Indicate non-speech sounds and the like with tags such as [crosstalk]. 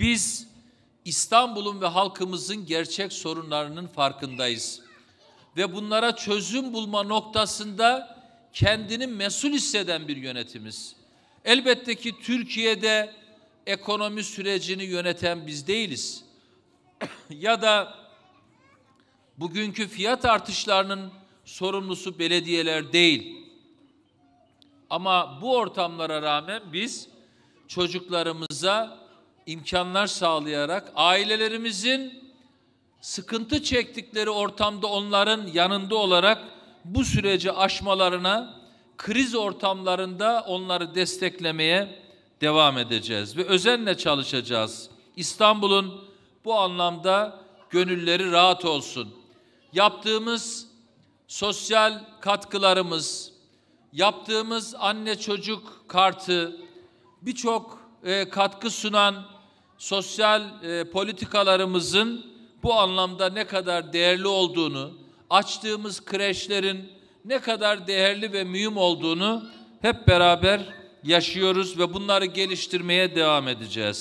Biz İstanbul'un ve halkımızın gerçek sorunlarının farkındayız. Ve bunlara çözüm bulma noktasında kendini mesul hisseden bir yönetimiz. Elbette ki Türkiye'de ekonomi sürecini yöneten biz değiliz. [clears throat] ya da bugünkü fiyat artışlarının sorumlusu belediyeler değil. Ama bu ortamlara rağmen biz çocuklarımıza imkanlar sağlayarak ailelerimizin sıkıntı çektikleri ortamda onların yanında olarak bu süreci aşmalarına, kriz ortamlarında onları desteklemeye devam edeceğiz ve özenle çalışacağız. İstanbul'un bu anlamda gönülleri rahat olsun. Yaptığımız sosyal katkılarımız, yaptığımız anne çocuk kartı birçok e, katkı sunan sosyal e, politikalarımızın bu anlamda ne kadar değerli olduğunu, açtığımız kreşlerin ne kadar değerli ve mühim olduğunu hep beraber yaşıyoruz ve bunları geliştirmeye devam edeceğiz.